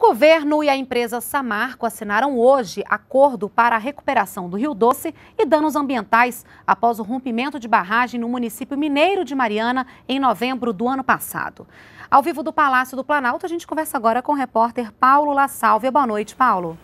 governo e a empresa Samarco assinaram hoje acordo para a recuperação do Rio Doce e danos ambientais após o rompimento de barragem no município mineiro de Mariana em novembro do ano passado. Ao vivo do Palácio do Planalto, a gente conversa agora com o repórter Paulo La Salve. Boa noite, Paulo.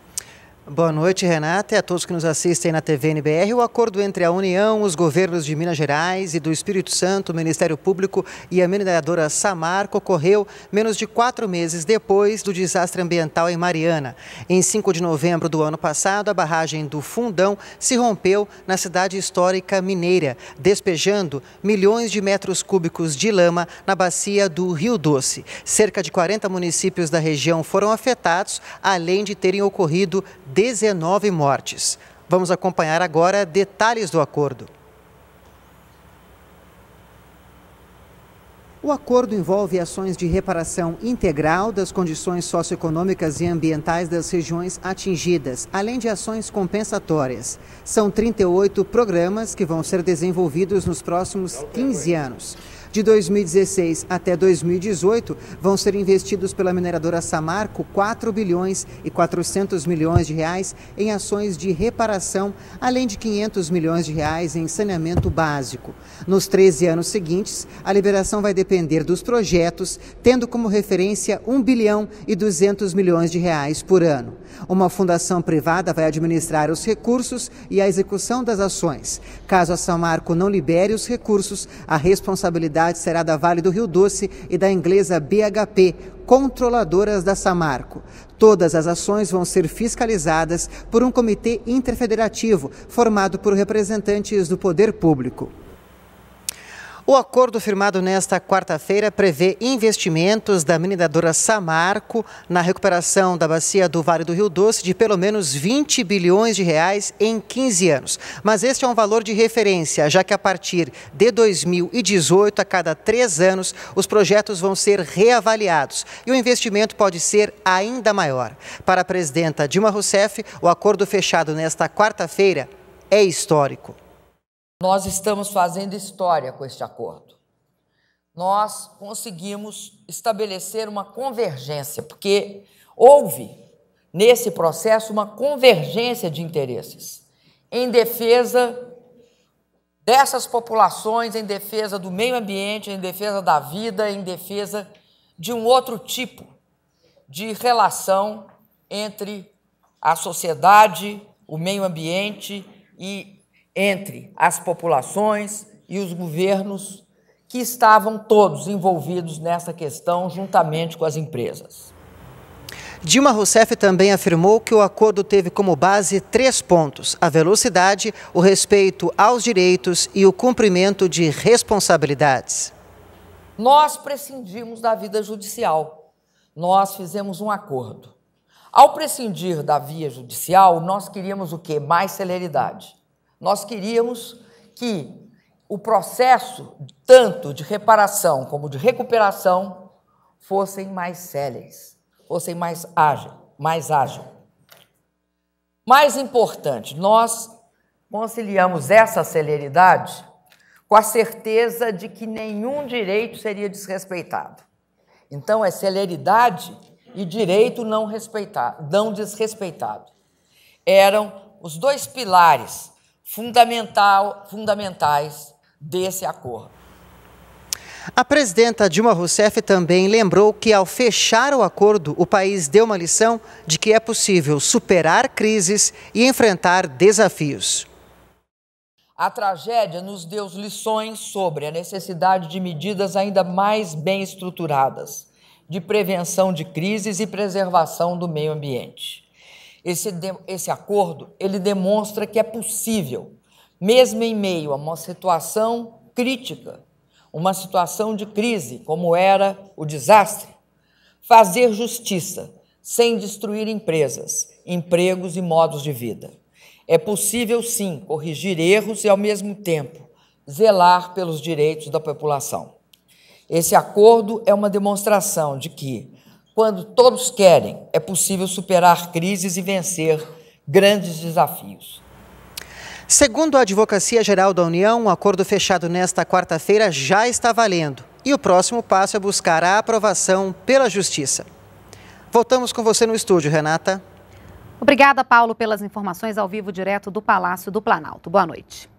Boa noite, Renata, e a todos que nos assistem na TV NBR. O acordo entre a União, os governos de Minas Gerais e do Espírito Santo, o Ministério Público e a mineradora Samarco ocorreu menos de quatro meses depois do desastre ambiental em Mariana. Em 5 de novembro do ano passado, a barragem do Fundão se rompeu na cidade histórica mineira, despejando milhões de metros cúbicos de lama na bacia do Rio Doce. Cerca de 40 municípios da região foram afetados, além de terem ocorrido 19 mortes. Vamos acompanhar agora detalhes do acordo. O acordo envolve ações de reparação integral das condições socioeconômicas e ambientais das regiões atingidas, além de ações compensatórias. São 38 programas que vão ser desenvolvidos nos próximos 15 anos. De 2016 até 2018, vão ser investidos pela mineradora Samarco 4 bilhões e 400 milhões de reais em ações de reparação, além de 500 milhões de reais em saneamento básico. Nos 13 anos seguintes, a liberação vai depender dos projetos, tendo como referência 1 bilhão e 200 milhões de reais por ano. Uma fundação privada vai administrar os recursos e a execução das ações. Caso a Samarco não libere os recursos, a responsabilidade prioridade será da Vale do Rio Doce e da inglesa BHP, controladoras da Samarco. Todas as ações vão ser fiscalizadas por um comitê interfederativo formado por representantes do poder público. O acordo firmado nesta quarta-feira prevê investimentos da mineradora Samarco na recuperação da bacia do Vale do Rio Doce de pelo menos 20 bilhões de reais em 15 anos. Mas este é um valor de referência, já que a partir de 2018, a cada três anos, os projetos vão ser reavaliados e o investimento pode ser ainda maior. Para a presidenta Dilma Rousseff, o acordo fechado nesta quarta-feira é histórico. Nós estamos fazendo história com este acordo. Nós conseguimos estabelecer uma convergência, porque houve nesse processo uma convergência de interesses em defesa dessas populações, em defesa do meio ambiente, em defesa da vida, em defesa de um outro tipo de relação entre a sociedade, o meio ambiente e entre as populações e os governos que estavam todos envolvidos nessa questão juntamente com as empresas. Dilma Rousseff também afirmou que o acordo teve como base três pontos: a velocidade, o respeito aos direitos e o cumprimento de responsabilidades. Nós prescindimos da vida judicial. Nós fizemos um acordo. Ao prescindir da via judicial, nós queríamos o quê? Mais celeridade. Nós queríamos que o processo, tanto de reparação como de recuperação, fossem mais céleres, fossem mais ágil, mais ágil. Mais importante, nós conciliamos essa celeridade com a certeza de que nenhum direito seria desrespeitado. Então, é celeridade e direito não, respeitado, não desrespeitado. Eram os dois pilares fundamental, fundamentais desse acordo. A presidenta Dilma Rousseff também lembrou que, ao fechar o acordo, o país deu uma lição de que é possível superar crises e enfrentar desafios. A tragédia nos deu lições sobre a necessidade de medidas ainda mais bem estruturadas, de prevenção de crises e preservação do meio ambiente. Esse, esse acordo, ele demonstra que é possível, mesmo em meio a uma situação crítica, uma situação de crise, como era o desastre, fazer justiça sem destruir empresas, empregos e modos de vida. É possível, sim, corrigir erros e, ao mesmo tempo, zelar pelos direitos da população. Esse acordo é uma demonstração de que quando todos querem, é possível superar crises e vencer grandes desafios. Segundo a Advocacia Geral da União, o um acordo fechado nesta quarta-feira já está valendo. E o próximo passo é buscar a aprovação pela Justiça. Voltamos com você no estúdio, Renata. Obrigada, Paulo, pelas informações ao vivo direto do Palácio do Planalto. Boa noite.